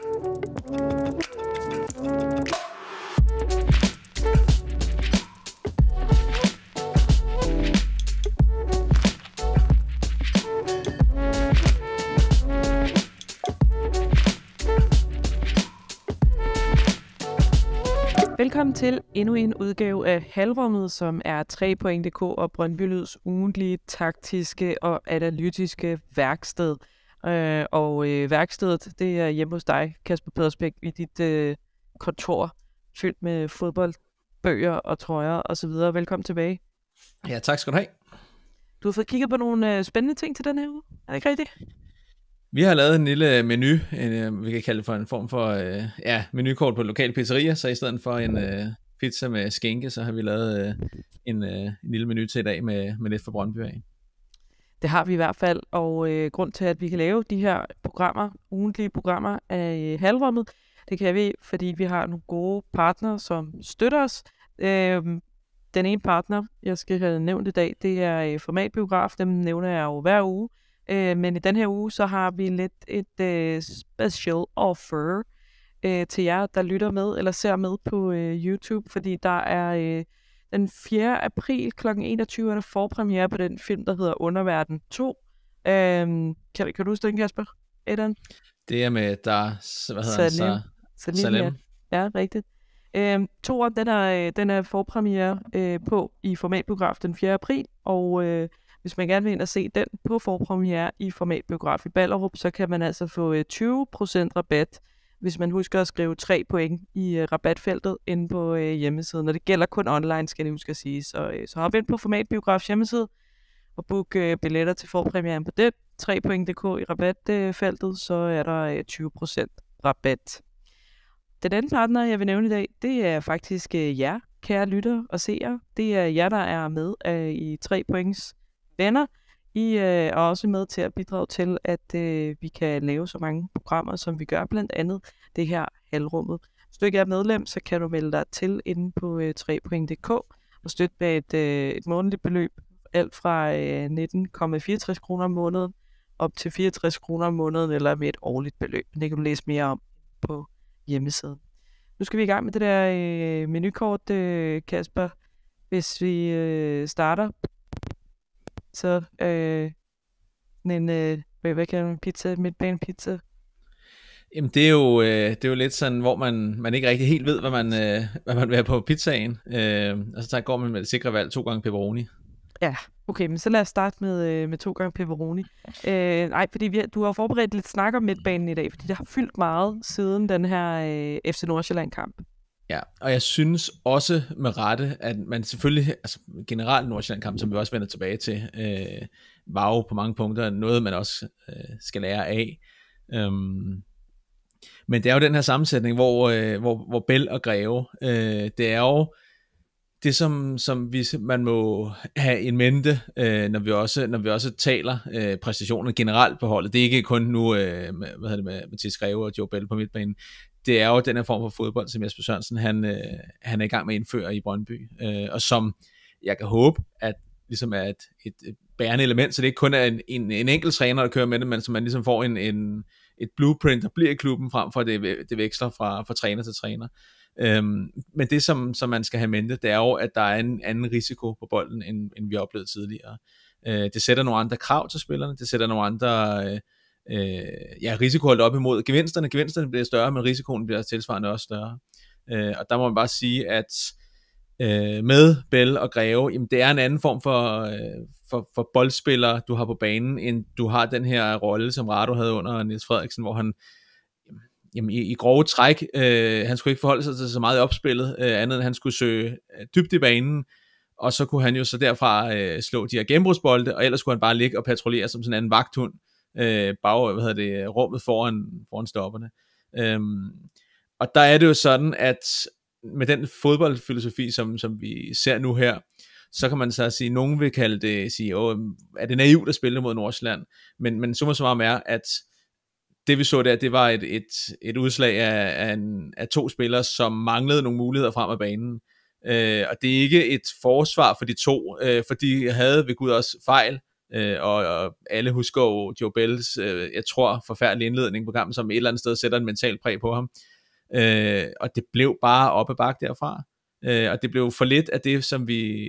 Velkommen til endnu en udgave af Halvrummet, som er 3.dk og Brøndby Lyds ugentlige taktiske og analytiske værksted. Øh, og øh, værkstedet, det er hjemme hos dig, Kasper Pedersbæk, i dit øh, kontor, fyldt med fodboldbøger og trøjer og så videre. Velkommen tilbage. Ja, tak skal du have. Du har fået kigget på nogle øh, spændende ting til den her uge, er det ikke rigtigt? Vi har lavet en lille øh, menu, en, øh, vi kan kalde det for en form for øh, ja, menukort på lokale pizzerier, så i stedet for en øh, pizza med skænke, så har vi lavet øh, en, øh, en lille menu til i dag med, med lidt fra Brøndby af. Det har vi i hvert fald, og øh, grund til, at vi kan lave de her programmer, ugentlige programmer af øh, halvrummet, det kan vi, fordi vi har nogle gode partnere, som støtter os. Øh, den ene partner, jeg skal have nævnt i dag, det er øh, Formatbiograf. Dem nævner jeg jo hver uge. Øh, men i den her uge, så har vi lidt et øh, special offer øh, til jer, der lytter med eller ser med på øh, YouTube, fordi der er... Øh, den 4. april kl. 21 er der forpremiere på den film, der hedder Underverden 2. Øhm, kan, kan du huske den, Kasper? Edan? Det er med, der... Hvad hedder Salim. Han, så? Salim, Salim. Ja. ja, rigtigt. Øhm, toren, den er, øh, den er forpremiere øh, på i formatbiograf den 4. april, og øh, hvis man gerne vil ind og se den på forpremiere i formatbiograf i Ballerup, så kan man altså få øh, 20% rabat hvis man husker at skrive tre point i øh, rabatfeltet inde på øh, hjemmesiden. Og det gælder kun online, skal jeg huske at sige. Så, øh, så hop ind på Biograf hjemmeside og book øh, billetter til forpremieren på 3 3.dk i rabatfeltet, øh, så er der øh, 20% rabat. Den anden partner, jeg vil nævne i dag, det er faktisk øh, jer, kære lytter og seere. Det er jer, der er med øh, i 3 points venner. I øh, er også med til at bidrage til, at øh, vi kan lave så mange programmer, som vi gør, blandt andet det her halvrummet. Hvis du ikke er medlem, så kan du melde dig til inde på øh, 3.dk og støtte med et, øh, et månedligt beløb, alt fra øh, 19,64 kroner om måneden op til 64 kroner om måneden, eller med et årligt beløb. Det kan du læse mere om på hjemmesiden. Nu skal vi i gang med det der øh, menukort, øh, Kasper. Hvis vi øh, starter så øh, en, øh, hvad, hvad man pizza, midtbane pizza. Jamen det er jo, øh, det er jo lidt sådan, hvor man, man ikke rigtig helt ved, hvad man, øh, hvad man vil have på pizzaen. Øh, og så tager, går man med det sikre valg to gange pepperoni. Ja, okay, men så lad os starte med, øh, med to gange pepperoni. Øh, nej, fordi vi, du har forberedt lidt snak om midtbanen i dag, fordi det har fyldt meget siden den her øh, FC Nordsjælland-kamp. Ja, og jeg synes også med rette, at man selvfølgelig, altså generelt Nordsjælland-kampen, som vi også vender tilbage til, øh, var jo på mange punkter noget, man også øh, skal lære af. Øhm, men det er jo den her sammensætning, hvor, øh, hvor, hvor Bell og Greve, øh, det er jo det, som, som vi, man må have en mente, øh, når, vi også, når vi også taler øh, præstationer generelt på holdet. Det er ikke kun nu øh, med, hvad hedder det, med Mathis Greve og Joe Bell på midtbanen det er jo den her form for fodbold, som Jesper Sørensen han, øh, han er i gang med at indføre i Brøndby, øh, og som jeg kan håbe, at ligesom er et, et, bærende element, så det ikke kun er en, en, en enkelt træner, der kører med det, men så man ligesom får en, en, et blueprint, der bliver i klubben, frem for at det, det veksler fra, fra træner til træner. Øhm, men det, som, som man skal have mente, det er jo, at der er en anden risiko på bolden, end, end vi oplevede tidligere. Øh, det sætter nogle andre krav til spillerne, det sætter nogle andre... Øh, øh, ja, risiko holdt op imod gevinsterne. Gevinsterne bliver større, men risikoen bliver tilsvarende også større. Øh, og der må man bare sige, at øh, med Bell og Greve, jamen det er en anden form for, øh, for, for boldspiller, du har på banen, end du har den her rolle, som Rado havde under Niels Frederiksen, hvor han jamen, i, i grove træk, øh, han skulle ikke forholde sig til så meget i opspillet, øh, andet end han skulle søge øh, dybt i banen, og så kunne han jo så derfra øh, slå de her gennembrudsbolde, og ellers skulle han bare ligge og patruljere som sådan en anden vagthund, øh, bag, hvad hedder det, rummet foran, foran stopperne. Øhm, og der er det jo sådan, at med den fodboldfilosofi, som, som vi ser nu her, så kan man så sige, nogen vil kalde det, sige, Åh, mm, er det naivt at spille mod Nordsjælland? Men, men summa summarum er, at det vi så der, det var et, et, et udslag af, af, en, af to spillere, som manglede nogle muligheder frem af banen. Øh, og det er ikke et forsvar for de to, øh, for de havde ved Gud også fejl, Øh, og, og alle husker jo Joe Bells, øh, jeg tror, forfærdelig indledning på kampen, som et eller andet sted sætter en mental præg på ham. Øh, og det blev bare op bak derfra. Øh, og det blev for lidt af det, som vi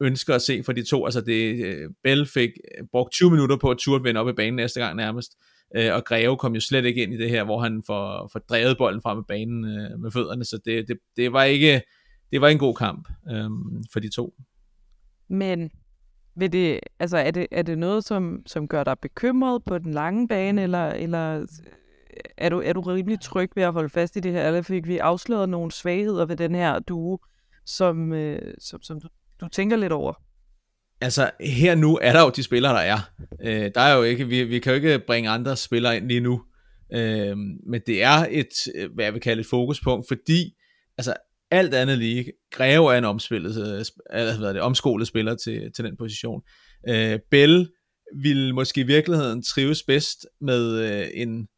ønsker at se for de to. Altså det, øh, Bell fik øh, brugt 20 minutter på at turde vende op i banen næste gang nærmest. Øh, og Greve kom jo slet ikke ind i det her, hvor han får, får drevet bolden frem med banen øh, med fødderne. Så det, det, det var ikke det var en god kamp øh, for de to. Men vil det, altså, er, det, er det noget, som, som gør dig bekymret på den lange bane, eller, eller øh, er, du, er du rimelig tryg ved at holde fast i det her? Eller fik vi afsløret nogle svagheder ved den her duo, som, øh, som, som du, du tænker lidt over? Altså, her nu er der jo de spillere, der er. Øh, der er jo ikke, vi, vi kan jo ikke bringe andre spillere ind lige nu. Øh, men det er et, øh, hvad jeg vil kalde et fokuspunkt, fordi altså, alt andet lige, Greve af en omspillet, eller øh, øh, hvad det, omskolet spiller til, til den position. Øh, Bell vil måske i virkeligheden trives bedst med øh, en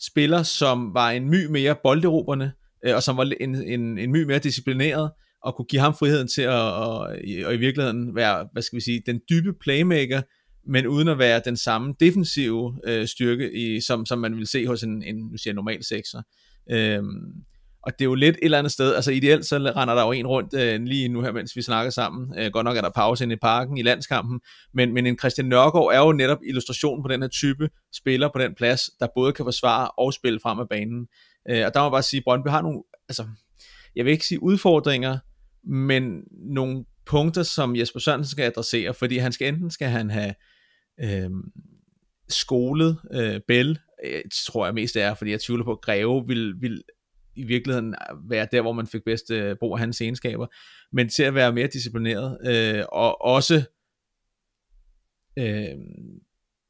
spiller, som var en my mere bolderoberne, øh, og som var en, en, en my mere disciplineret, og kunne give ham friheden til at og, og i virkeligheden være, hvad skal vi sige, den dybe playmaker, men uden at være den samme defensive øh, styrke, i, som, som man vil se hos en, en nu siger, normal sekser. Øhm, og det er jo lidt et eller andet sted, altså ideelt så render der jo en rundt øh, lige nu her, mens vi snakker sammen. Øh, godt nok er der pause inde i parken i landskampen, men, men en Christian Nørgaard er jo netop illustrationen på den her type spiller på den plads, der både kan forsvare og spille frem af banen. Øh, og der må jeg bare sige, Brøndby har nogle, altså jeg vil ikke sige udfordringer, men nogle punkter, som Jesper Sørensen skal adressere, fordi han skal enten skal han have øh, skolet øh, Bell, øh, tror jeg mest det er, fordi jeg tvivler på, at Greve vil, vil i virkeligheden øh, være der, hvor man fik bedst øh, brug af hans egenskaber, men til at være mere disciplineret, øh, og også øh,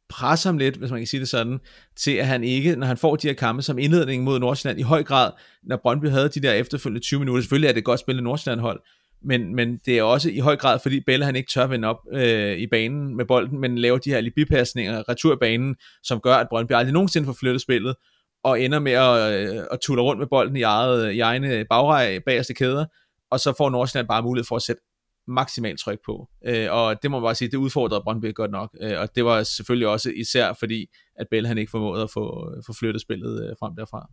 presse ham lidt, hvis man kan sige det sådan, til at han ikke, når han får de her kampe som indledning mod Nordsjælland, i høj grad, når Brøndby havde de der efterfølgende 20 minutter, selvfølgelig er det godt spillet Nordsjælland-hold, men, men det er også i høj grad, fordi Bella han ikke tør vende op øh, i banen med bolden, men laver de her libipasninger, returbanen, som gør, at Brøndby aldrig nogensinde får flyttet spillet, og ender med at, øh, at tulle rundt med bolden i, eget, øh, i egne bagrej bagerste kæder, og så får Nordsjælland bare mulighed for at sætte maksimalt tryk på. Øh, og det må man bare sige, det udfordrede Brøndby godt nok. og det var selvfølgelig også især fordi, at Bell han ikke formåede at få, få flyttet spillet frem derfra.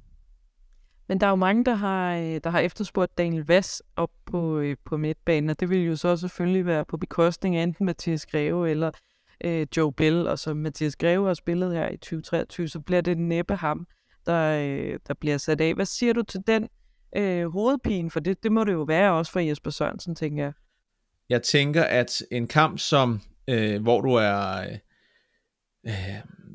Men der er jo mange, der har, der har efterspurgt Daniel Vass op på, på midtbanen, og det vil jo så selvfølgelig være på bekostning af enten Mathias Greve eller øh, Joe Bell, og som Mathias Greve har spillet her i 2023, så bliver det næppe ham der, øh, der bliver sat af. Hvad siger du til den øh, hovedpine? For det, det må det jo være også for Jesper Sørensen, tænker jeg. Jeg tænker, at en kamp som, øh, hvor du er... Øh, øh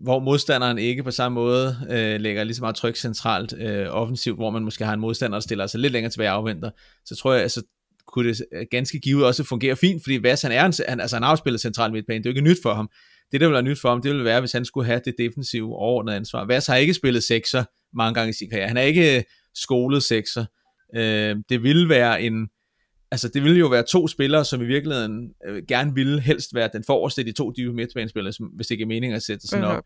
hvor modstanderen ikke på samme måde øh, lægger lige så meget tryk centralt øh, offensivt, hvor man måske har en modstander, der stiller sig lidt længere tilbage og afventer, så tror jeg, altså, kunne det øh, ganske givet også fungere fint, fordi Vass, han er en, han, altså, han afspillet central midtbanen, det er jo ikke nyt for ham, det, der ville være nyt for ham, det ville være, hvis han skulle have det defensive overordnede ansvar. Vass har ikke spillet sekser mange gange i sin karriere. Han har ikke øh, skolet sekser. Øh, det ville være en... Altså, det ville jo være to spillere, som i virkeligheden øh, gerne ville helst være den forreste de to dybe midtbanespillere, hvis det ikke er meningen at sætte sådan op.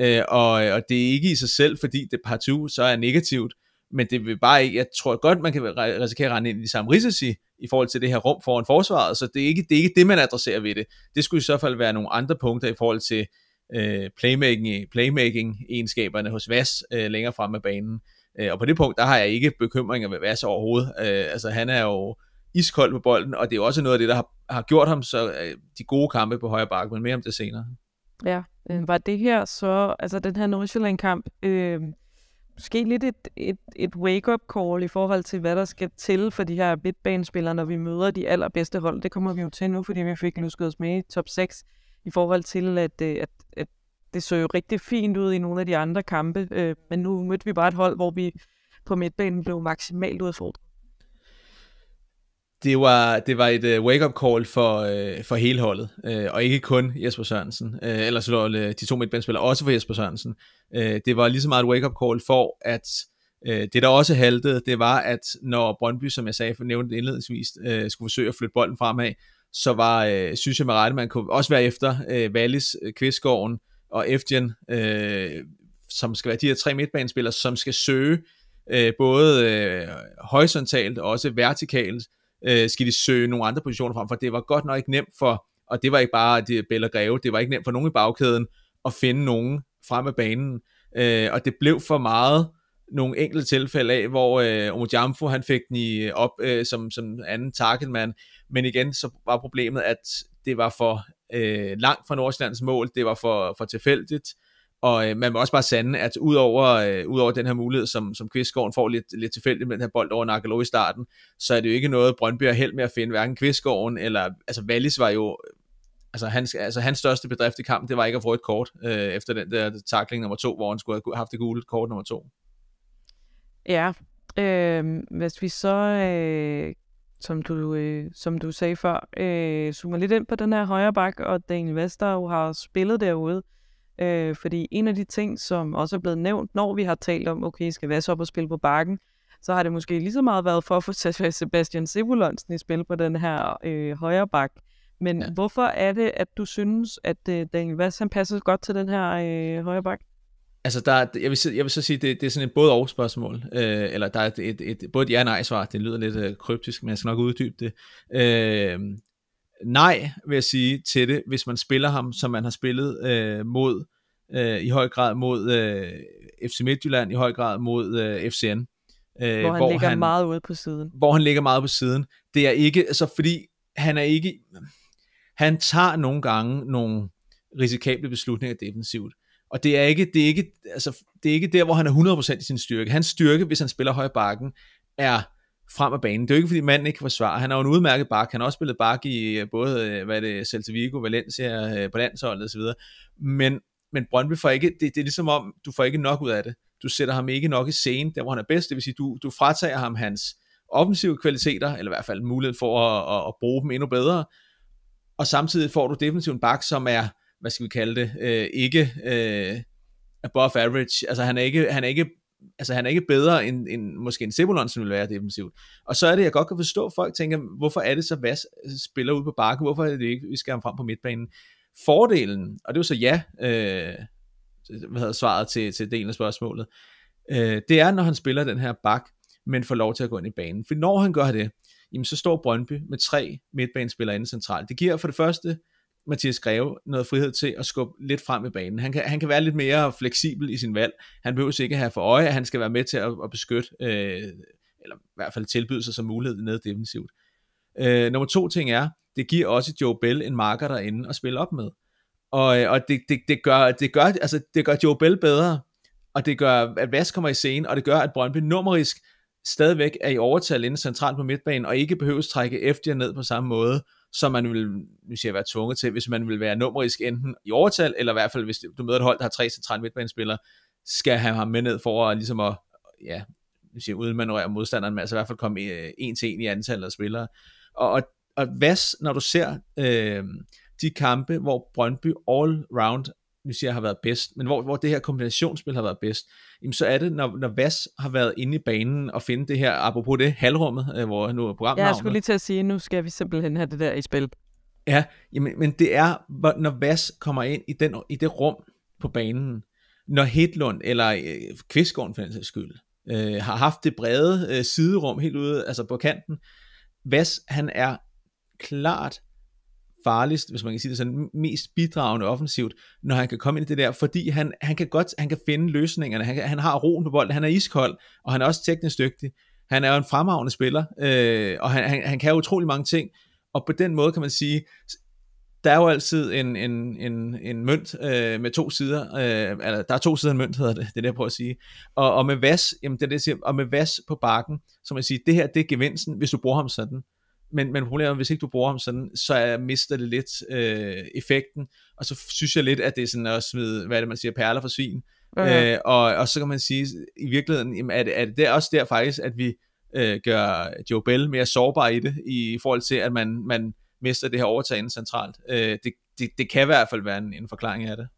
Øh, og, og det er ikke i sig selv, fordi det partout så er negativt, men det vil bare ikke, jeg tror godt, man kan risikere at rende ind i de samme risici, i forhold til det her rum foran forsvaret, så det er ikke det, er ikke det man adresserer ved det. Det skulle i så fald være nogle andre punkter i forhold til øh, playmaking, playmaking-egenskaberne hos Vas øh, længere frem af banen. Øh, og på det punkt, der har jeg ikke bekymringer ved Vas overhovedet. Øh, altså han er jo iskold på bolden, og det er jo også noget af det, der har, har gjort ham så øh, de gode kampe på højre bakke, men mere om det senere. Ja, øh, var det her så, altså den her Nordsjælland-kamp, øh, måske lidt et, et, et wake-up call i forhold til, hvad der skal til for de her midtbanespillere, når vi møder de allerbedste hold. Det kommer vi jo til nu, fordi vi fik nu os med i top 6 i forhold til, at, øh, at, at det så jo rigtig fint ud i nogle af de andre kampe. Øh, men nu mødte vi bare et hold, hvor vi på midtbanen blev maksimalt udfordret det var, det var et uh, wake-up call for, uh, for hele holdet, uh, og ikke kun Jesper Sørensen, uh, eller så uh, de to midtbandspillere, også for Jesper Sørensen. Uh, det var lige så meget et wake-up call for, at uh, det der også haltede, det var, at når Brøndby, som jeg sagde, for nævnte indledningsvis, uh, skulle forsøge at flytte bolden fremad, så var, uh, synes jeg med rette, man kunne også være efter uh, Wallis, Kvistgården og Eftjen, uh, som skal være de her tre midtbanespillere, som skal søge uh, både uh, horisontalt og også vertikalt, øh, skal de søge nogle andre positioner frem, for det var godt nok ikke nemt for, og det var ikke bare det Bella Greve, det var ikke nemt for nogen i bagkæden at finde nogen frem af banen, øh, og det blev for meget nogle enkelte tilfælde af, hvor øh, Omojamfo, han fik den i, op øh, som, som anden man. men igen, så var problemet, at det var for øh, langt fra Nordsjællands mål, det var for, for tilfældigt, og øh, man må også bare sande, at udover øh, udover den her mulighed, som, som Kvistgården får lidt, lidt tilfældigt med den her bold over Nakalo i starten, så er det jo ikke noget, Brøndby har held med at finde, hverken Kvistgården eller, altså Wallis var jo, altså hans, altså hans største bedrift i kampen, det var ikke at få et kort, øh, efter den der takling nummer to, hvor han skulle have haft det gule kort nummer to. Ja, øh, hvis vi så, øh, som, du, øh, som du sagde før, øh, zoomer lidt ind på den her højre bak, og Daniel Vester har spillet derude, Øh, fordi en af de ting, som også er blevet nævnt, når vi har talt om, okay, skal Vas op og spille på bakken, så har det måske lige så meget været for at få Sebastian Sebulonsen i spil på den her øh, højre bak. Men ja. hvorfor er det, at du synes, at øh, Daniel Vas han passer godt til den her øh, højre bak? Altså, der, er, jeg, vil, jeg vil så sige, det, det er sådan et både og spørgsmål, øh, eller der er et, et, et både et ja-nej-svar, det lyder lidt øh, kryptisk, men jeg skal nok uddybe det. Øh, nej, vil jeg sige, til det, hvis man spiller ham, som man har spillet øh, mod, øh, i høj grad mod øh, FC Midtjylland, i høj grad mod øh, FCN. Øh, hvor han hvor ligger han, meget ude på siden. Hvor han ligger meget på siden. Det er ikke, altså fordi han er ikke, han tager nogle gange nogle risikable beslutninger defensivt. Og det er ikke, det er ikke, altså, det er ikke der, hvor han er 100% i sin styrke. Hans styrke, hvis han spiller høj bakken, er frem af banen. Det er jo ikke, fordi manden ikke kan forsvare. Han er jo en udmærket bak. Han har også spillet bak i øh, både, øh, hvad er det, Celta Vigo, Valencia, øh, på landsholdet osv. Men, men Brøndby får ikke, det, det er ligesom om, du får ikke nok ud af det. Du sætter ham ikke nok i scenen, der hvor han er bedst. Det vil sige, du, du fratager ham hans offensive kvaliteter, eller i hvert fald mulighed for at, at, at bruge dem endnu bedre. Og samtidig får du defensiv en bak, som er, hvad skal vi kalde det, øh, ikke øh, above average. Altså han er ikke, han er ikke altså han er ikke bedre end, end måske en Sebulon, som vil være defensivt. Og så er det, jeg godt kan forstå, at folk tænker, hvorfor er det så, Vas spiller ud på bakken, hvorfor er det ikke, vi skal ham frem på midtbanen. Fordelen, og det er jo så ja, øh, hvad hedder svaret til, til delen af spørgsmålet, øh, det er, når han spiller den her bak, men får lov til at gå ind i banen. For når han gør det, jamen så står Brøndby med tre midtbanespillere inde centralt. Det giver for det første Mathias Greve noget frihed til at skubbe lidt frem i banen. Han kan, han kan være lidt mere fleksibel i sin valg. Han behøver ikke at have for øje, at han skal være med til at, at beskytte, øh, eller i hvert fald tilbyde sig som mulighed ned defensivt. Øh, nummer to ting er, det giver også Joe Bell en marker derinde at spille op med. Og, øh, og det, det, det, gør, det, gør, altså, det gør Joe Bell bedre, og det gør, at Vask kommer i scenen, og det gør, at Brøndby nummerisk stadigvæk er i overtal inde centralt på midtbanen, og ikke behøves trække efter ned på samme måde, som man vil nu siger jeg, være tvunget til, hvis man vil være numerisk enten i overtal, eller i hvert fald hvis du møder et hold, der har tre centrale midtbanespillere, skal have ham med ned for at, ligesom at ja, nu siger, uden modstanderen, men altså i hvert fald komme øh, en til en i antallet af spillere. Og, og, og hvad, når du ser øh, de kampe, hvor Brøndby all round nu siger, har været bedst, men hvor, hvor det her kombinationsspil har været bedst, jamen så er det, når, når Vas har været inde i banen og finde det her, apropos det, halvrummet, øh, hvor nu er programmet. jeg skulle lige til at sige, nu skal vi simpelthen have det der i spil. Ja, jamen, men det er, når Vas kommer ind i, den, i det rum på banen, når Hedlund eller øh, Kvistgården for den sags skyld, øh, har haft det brede øh, siderum helt ude, altså på kanten, Vas, han er klart farligst, hvis man kan sige det sådan, mest bidragende offensivt, når han kan komme ind i det der, fordi han, han kan godt, han kan finde løsningerne, han, han har roen på bolden, han er iskold, og han er også teknisk dygtig. Han er jo en fremragende spiller, øh, og han, han, han kan utrolig mange ting, og på den måde kan man sige, der er jo altid en, en, en, en mønt øh, med to sider, øh, eller der er to sider af en mønt, hedder det, det er det, jeg prøver at sige. Og, og med vas, jamen det er det, jeg siger, og med vas på bakken, som man siger, det her, det er gevinsten, hvis du bruger ham sådan men, men problemet er, hvis ikke du bruger ham sådan, så mister det lidt øh, effekten, og så synes jeg lidt, at det er sådan at smide, hvad er det man siger, perler for svin, okay. øh, og, og så kan man sige, i virkeligheden, jamen, er, det, er det også der faktisk, at vi øh, gør Joe Bell mere sårbar i det, i forhold til, at man, man mister det her overtagende centralt. Øh, det, det, det kan i hvert fald være en, en forklaring af det.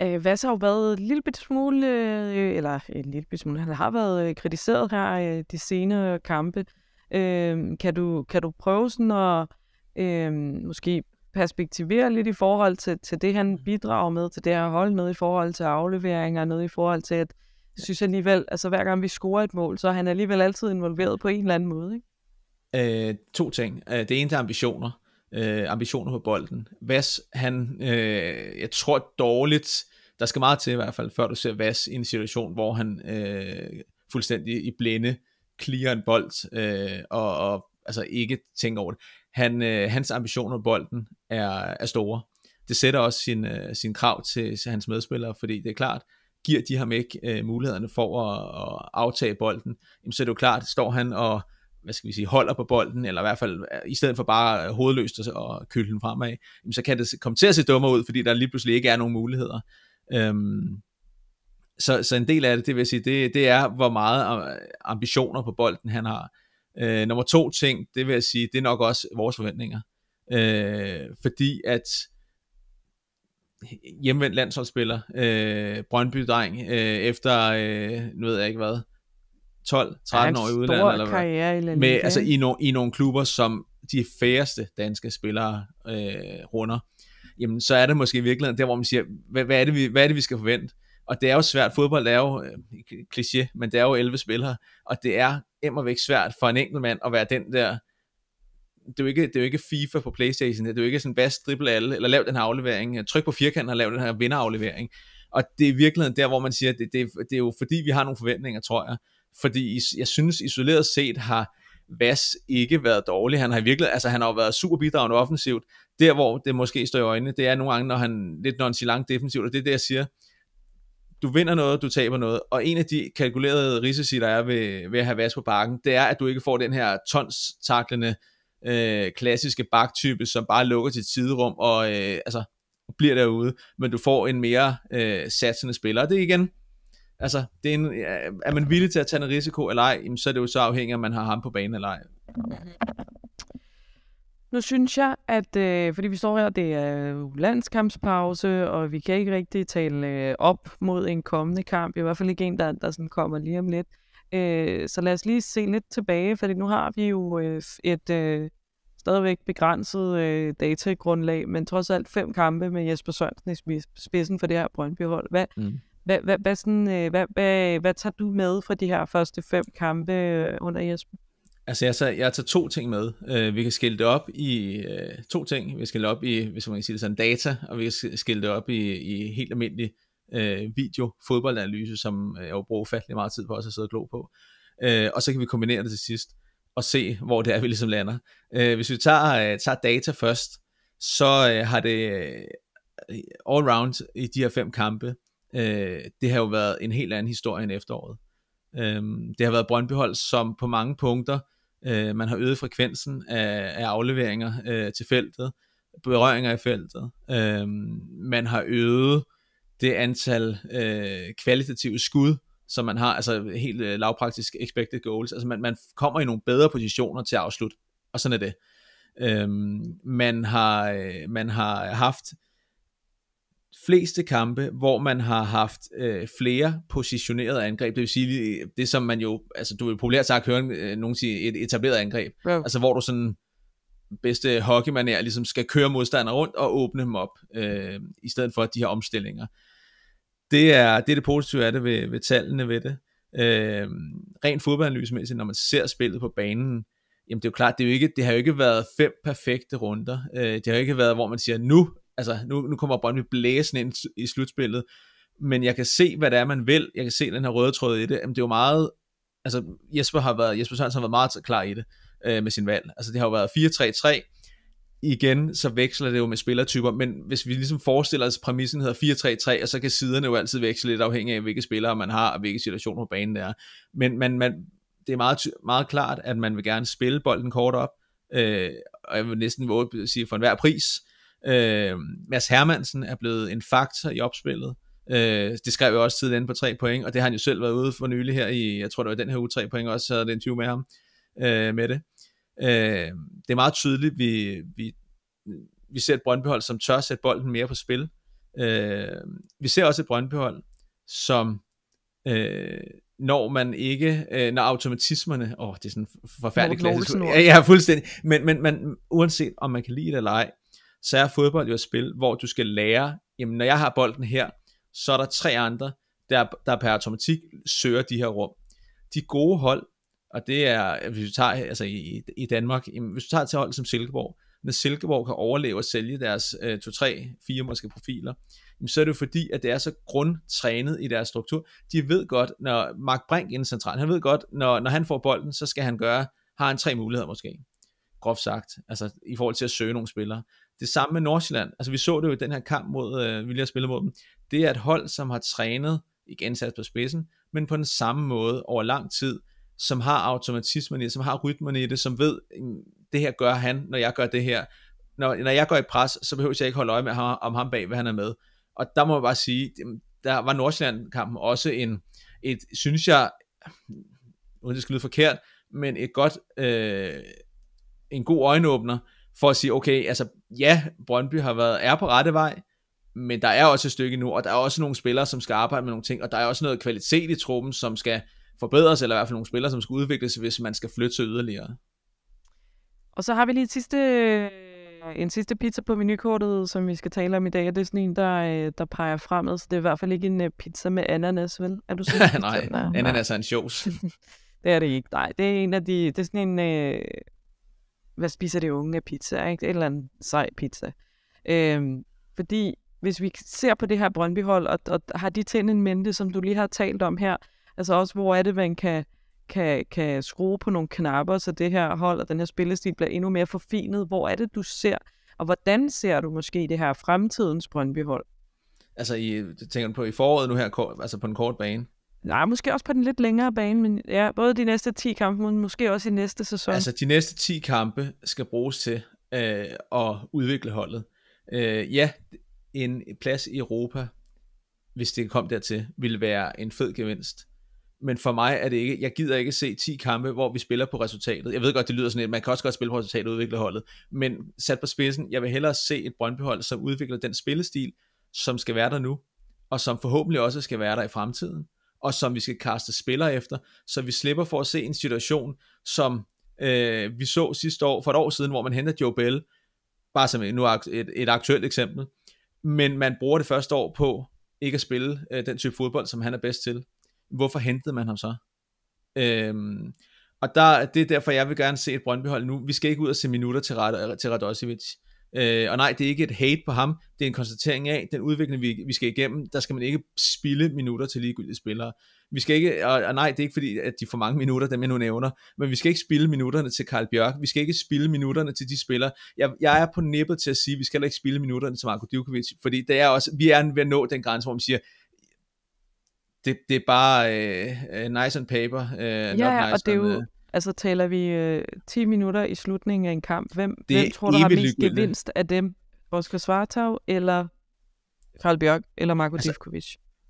Vas har jo været en lille bit smule, øh, eller en lille bit smule, han har været øh, kritiseret her øh, de senere kampe, Øh, kan, du, kan du prøve sådan at øh, måske perspektivere lidt i forhold til, til det, han mm. bidrager med, til det, han holder noget i forhold til afleveringer, noget i forhold til, at jeg synes alligevel, altså hver gang vi scorer et mål, så er han alligevel altid involveret på en eller anden måde, ikke? Øh, to ting. Øh, det ene er ambitioner. Øh, ambitioner på bolden. Vas, han, øh, jeg tror dårligt, der skal meget til i hvert fald, før du ser Vas i en situation, hvor han øh, fuldstændig i blinde øh, clear en bold, øh, og, og altså ikke tænke over det. Han, øh, hans ambitioner på bolden er, er store. Det sætter også sin, øh, sin krav til, til hans medspillere, fordi det er klart, giver de ham ikke øh, mulighederne for at, at aftage bolden, jamen, så er det jo klart, står han og hvad skal vi sige, holder på bolden, eller i hvert fald øh, i stedet for bare hovedløst at køle den fremad, jamen, så kan det komme til at se dummere ud, fordi der lige pludselig ikke er nogen muligheder. Øhm, så, så en del af det, det vil sige, det, det er, hvor meget øh, ambitioner på bolden han har. Øh, nummer to ting, det vil jeg sige, det er nok også vores forventninger. Øh, fordi at hjemvendt landsholdsspiller, øh, Brøndby-dreng, øh, efter, øh, nu ved jeg ikke hvad, 12-13 år i udlandet, eller hvad? I med, altså i, no, i nogle klubber, som de færreste danske spillere øh, runder, jamen så er det måske i virkeligheden der, hvor man siger, hvad, hvad, er det, vi, hvad er det, vi skal forvente? Og det er jo svært, fodbold er jo øh, men det er jo 11 spillere, og det er væk svært for en enkelt mand at være den der, det er ikke, det er jo ikke FIFA på Playstation, det er jo ikke sådan, bas, drible alle, eller lav den her aflevering, tryk på firkanten og lav den her vinderaflevering. Og det er i virkeligheden der, hvor man siger, det, det, det er jo fordi, vi har nogle forventninger, tror jeg. Fordi jeg synes, isoleret set har Vas ikke været dårlig. Han har virkelig, altså han har været super bidragende offensivt. Der, hvor det måske står i øjnene, det er nogle gange, når han lidt langt defensivt, og det er det, jeg siger du vinder noget, du taber noget, og en af de kalkulerede risici, der er ved, ved at have vas på bakken, det er, at du ikke får den her tons-taklende, øh, klassiske baktype, som bare lukker til siderum og øh, altså, bliver derude, men du får en mere øh, satsende spiller. Og det er igen, altså, det er, en, er man villig til at tage en risiko eller ej, så er det jo så afhængigt, om man har ham på banen eller ej. Mhm. Nu synes jeg, at øh, fordi vi står her, det er landskampspause, og vi kan ikke rigtig tale øh, op mod en kommende kamp, i hvert fald ikke en, der, der sådan kommer lige om lidt. Øh, så lad os lige se lidt tilbage, fordi nu har vi jo øh, et øh, stadigvæk begrænset øh, datagrundlag, men trods alt fem kampe med Jesper Sørensen i spidsen for det her Brøndby-hold. Hvad, mm. hvad, hvad, hvad, sådan, øh, hvad, hvad, hvad tager du med fra de her første fem kampe øh, under Jesper? Altså jeg tager, jeg tager to ting med. Øh, vi kan skille det op i øh, to ting. Vi kan skille det op i, hvis man kan sige det sådan, data, og vi kan skille det op i, i helt almindelig uh, video, fodboldanalyse, som jeg jo bruger ufattelig meget tid på også at sidde og glo på. Uh, og så kan vi kombinere det til sidst og se, hvor det er, vi ligesom lander. Uh, hvis vi tager, uh, tager data først, så uh, har det uh, all round i de her fem kampe, uh, det har jo været en helt anden historie end efteråret. Øh, det har været Brøndbyhold, som på mange punkter Øh, man har øget frekvensen af, af afleveringer øh, til feltet, berøringer i feltet. Øh, man har øget det antal øh, kvalitative skud, som man har, altså helt øh, lavpraktisk expected goals. Altså man, man kommer i nogle bedre positioner til at afslutte, og sådan er det. Øh, man, har, øh, man har haft fleste kampe, hvor man har haft øh, flere positionerede angreb, det vil sige det, som man jo, altså du vil populært sagt høre øh, nogen sige et etableret angreb, ja. altså hvor du sådan bedste hockeyman er, ligesom skal køre modstanderen rundt og åbne dem op, øh, i stedet for de her omstillinger. Det er det, er det positive af det ved, ved tallene ved det. Øh, rent fodboldanalysmæssigt, når man ser spillet på banen, jamen det er jo klart, det, er jo ikke, det har jo ikke været fem perfekte runder. Øh, det har jo ikke været, hvor man siger, nu altså nu, nu kommer Brøndby blæsende ind i slutspillet, men jeg kan se, hvad det er, man vil. Jeg kan se den her røde tråd i det. Jamen, det er jo meget, altså Jesper, har været, Jesper Sørensen har været meget klar i det øh, med sin valg. Altså det har jo været 4-3-3, igen, så veksler det jo med spillertyper, men hvis vi ligesom forestiller os, at præmissen hedder 4-3-3, og så kan siderne jo altid veksle lidt afhængig af, hvilke spillere man har, og hvilke situationer på banen der er. Men man, man, det er meget, meget klart, at man vil gerne spille bolden kort op, øh, og jeg vil næsten våge at sige for enhver pris, Øh, Mads Hermansen er blevet en faktor i opspillet. Øh, det skrev jeg også tidligere inde på tre point, og det har han jo selv været ude for nylig her i, jeg tror det var den her uge tre point, også havde det 20 med ham øh, med det. Øh, det er meget tydeligt, vi, vi, vi ser et brøndbehold, som tør sætte bolden mere på spil. Øh, vi ser også et brøndbehold, som øh, når man ikke, øh, når automatismerne, åh, det er sådan forfærdeligt klassisk. Ja, ja, fuldstændig. Men, men man, uanset om man kan lide det eller ej, så er fodbold jo et spil, hvor du skal lære, jamen når jeg har bolden her, så er der tre andre, der, der per automatik søger de her rum. De gode hold, og det er, hvis du tager altså i, i Danmark, jamen, hvis du tager til hold som Silkeborg, når Silkeborg kan overleve og sælge deres øh, 2-3-4 måske profiler, jamen, så er det jo fordi, at det er så grundtrænet i deres struktur. De ved godt, når Mark Brink inden central, han ved godt, når, når han får bolden, så skal han gøre, har han tre muligheder måske, groft sagt, altså i forhold til at søge nogle spillere. Det samme med Nordsjælland. Altså vi så det jo i den her kamp mod, øh, vi lige har spillet mod dem. Det er et hold, som har trænet, ikke ansat på spidsen, men på den samme måde over lang tid, som har automatismen i det, som har rytmen i det, som ved, det her gør han, når jeg gør det her. Når, når jeg går i pres, så behøver jeg ikke holde øje med ham, om ham bag, hvad han er med. Og der må jeg bare sige, der var Nordsjælland-kampen også en, et, synes jeg, uden det skal lyde forkert, men et godt, øh, en god øjenåbner for at sige, okay, altså ja, Brøndby har været, er på rette vej, men der er også et stykke nu, og der er også nogle spillere, som skal arbejde med nogle ting, og der er også noget kvalitet i truppen, som skal forbedres, eller i hvert fald nogle spillere, som skal udvikles, hvis man skal flytte sig yderligere. Og så har vi lige et sidste, en sidste pizza på menukortet, som vi skal tale om i dag, og det er sådan en, der, øh, der peger fremad, så det er i hvert fald ikke en øh, pizza med ananas, vel? Er du sådan, Nej, ananas er en sjovs. det er det ikke. Nej, det er en af de, det er sådan en, øh, hvad spiser de unge af pizza? Ikke? Et eller andet sej pizza. Øhm, fordi hvis vi ser på det her Brøndbyhold, og, og har de tændt en mente, som du lige har talt om her, altså også hvor er det, man kan, kan, kan skrue på nogle knapper, så det her hold og den her spillestil bliver endnu mere forfinet. Hvor er det, du ser, og hvordan ser du måske det her fremtidens Brøndbyhold? Altså, i, tænker du på i foråret nu her, altså på den korte bane? Nej, måske også på den lidt længere bane, men ja, både de næste 10 kampe, men måske også i næste sæson. Altså, de næste 10 kampe skal bruges til øh, at udvikle holdet. Øh, ja, en plads i Europa, hvis det kom dertil, ville være en fed gevinst. Men for mig er det ikke, jeg gider ikke se 10 kampe, hvor vi spiller på resultatet. Jeg ved godt, det lyder sådan lidt, man kan også godt spille på resultatet og udvikle holdet. Men sat på spidsen, jeg vil hellere se et Brøndbyhold, som udvikler den spillestil, som skal være der nu, og som forhåbentlig også skal være der i fremtiden og som vi skal kaste spillere efter, så vi slipper for at se en situation, som øh, vi så sidste år, for et år siden, hvor man henter Joe Bell, bare som nu et, et aktuelt eksempel, men man bruger det første år på ikke at spille øh, den type fodbold, som han er bedst til. Hvorfor hentede man ham så? Øhm, og der, det er derfor, jeg vil gerne se et Brøndby-hold nu. Vi skal ikke ud og se minutter til, Rad, til Radosevic. Øh, og nej, det er ikke et hate på ham, det er en konstatering af, den udvikling, vi, vi skal igennem, der skal man ikke spille minutter til ligegyldige spillere. Vi skal ikke, og, og nej, det er ikke fordi, at de får mange minutter, dem jeg nu nævner, men vi skal ikke spille minutterne til Karl Bjørk, vi skal ikke spille minutterne til de spillere. Jeg, jeg er på nippet til at sige, at vi skal ikke spille minutterne til Marko Djokovic, fordi det er også, vi er ved at nå den grænse, hvor man siger, det, det er bare øh, nice on paper, øh, ja, not nice og det er jo, on, øh, Altså taler vi øh, 10 minutter i slutningen af en kamp. Hvem, det hvem tror du har mest gevinst af dem? Oskar Svartov eller Karl Bjørk eller Marko altså, Divkovic?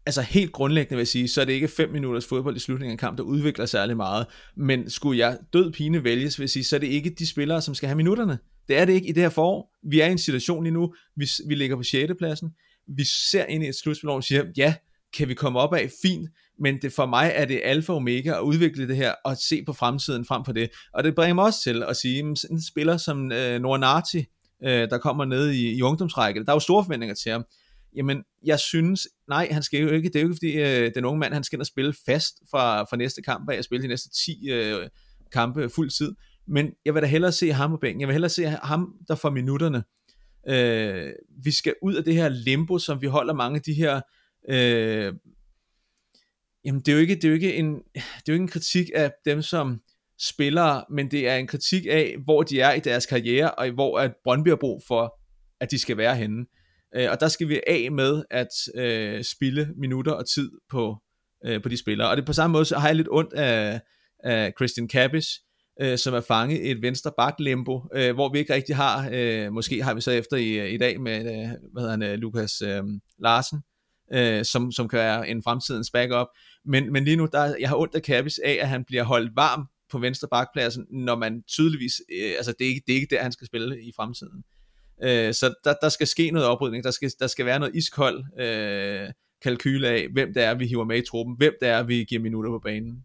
altså helt grundlæggende vil jeg sige, så er det ikke 5 minutters fodbold i slutningen af en kamp, der udvikler særlig meget. Men skulle jeg død pine vælges, vil jeg sige, så er det ikke de spillere, som skal have minutterne. Det er det ikke i det her forår. Vi er i en situation lige nu, vi, vi ligger på 6. pladsen. Vi ser ind i et slutspil, og siger, ja, kan vi komme op af? Fint men det, for mig er det alfa og omega at udvikle det her og se på fremtiden frem for det. Og det bringer mig også til at sige, at en spiller som øh, Noranati, øh, der kommer ned i, i ungdomsrækken, der er jo store forventninger til ham. Jamen, jeg synes, nej, han skal jo ikke, det er jo ikke fordi, øh, den unge mand, han skal ind og spille fast fra, fra næste kamp af, at spille de næste 10 øh, kampe fuld tid. Men jeg vil da hellere se ham på bænken. Jeg vil hellere se ham, der får minutterne. Øh, vi skal ud af det her limbo, som vi holder mange af de her øh, jamen det er jo ikke, det er jo ikke, en, det er jo ikke en kritik af dem som spillere, men det er en kritik af, hvor de er i deres karriere, og hvor at Brøndby har brug for, at de skal være henne. Øh, og der skal vi af med at øh, spille minutter og tid på, øh, på de spillere. Og det på samme måde, så har jeg lidt ondt af, af Christian Kabbis, øh, som er fanget i et venstre bak limbo, øh, hvor vi ikke rigtig har, øh, måske har vi så efter i, i dag med, øh, hvad hedder han, øh, Lukas øh, Larsen, øh, som, som kan være en fremtidens backup. Men, men lige nu, der, jeg har ondt af Kavis af, at han bliver holdt varm på venstre bakpladsen, når man tydeligvis, øh, altså det er, ikke, det er ikke der, han skal spille i fremtiden. Øh, så der, der skal ske noget oprydning, der skal, der skal være noget iskold øh, kalkyle af, hvem det er, vi hiver med i truppen, hvem det er, vi giver minutter på banen.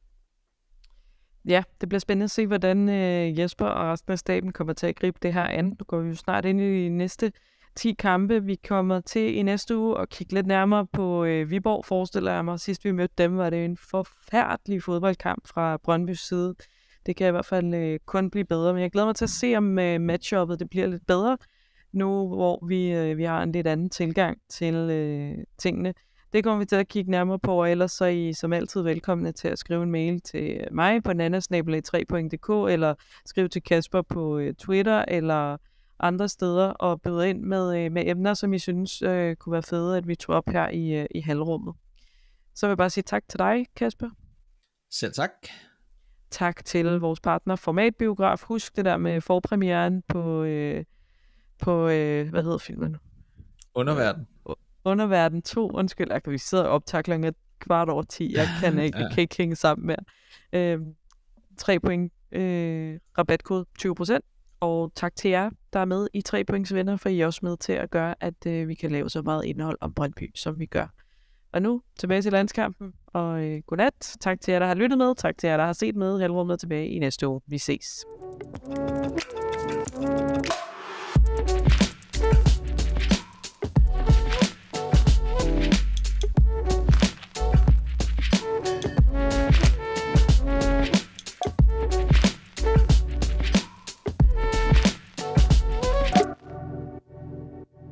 Ja, det bliver spændende at se, hvordan øh, Jesper og resten af staben kommer til at gribe det her an. Nu går vi jo snart ind i næste 10 kampe. Vi kommer til i næste uge og kigge lidt nærmere på øh, Viborg, forestiller jeg mig. Sidst vi mødte dem, var det en forfærdelig fodboldkamp fra Brøndbys side. Det kan i hvert fald øh, kun blive bedre, men jeg glæder mig til at se, om øh, matchuppet det bliver lidt bedre, nu hvor vi, øh, vi har en lidt anden tilgang til øh, tingene. Det kommer vi til at kigge nærmere på, og ellers så er I som altid velkomne til at skrive en mail til mig på nannasnabelag3.dk, eller skrive til Kasper på øh, Twitter, eller andre steder og byde ind med, øh, med emner, som I synes øh, kunne være fede, at vi tog op her i, øh, i halvrummet. Så vil jeg bare sige tak til dig, Kasper. Selv tak. Tak til vores partner Formatbiograf. Husk det der med forpremieren på, øh, på øh, hvad hedder filmen? Underverden. Underverden 2, undskyld, jeg, vi sidder og optager klokken kvart over 10, jeg kan ikke, ja. kan ikke hænge sammen mere. Øh, 3 point øh, rabatkode 20%, og tak til jer, der er med i 3 points venner, for I er også med til at gøre, at øh, vi kan lave så meget indhold om Brøndby, som vi gør. Og nu tilbage til landskampen, og øh, godnat. Tak til jer, der har lyttet med. Tak til jer, der har set med. Halvrummet er tilbage i næste uge. Vi ses. Thank you.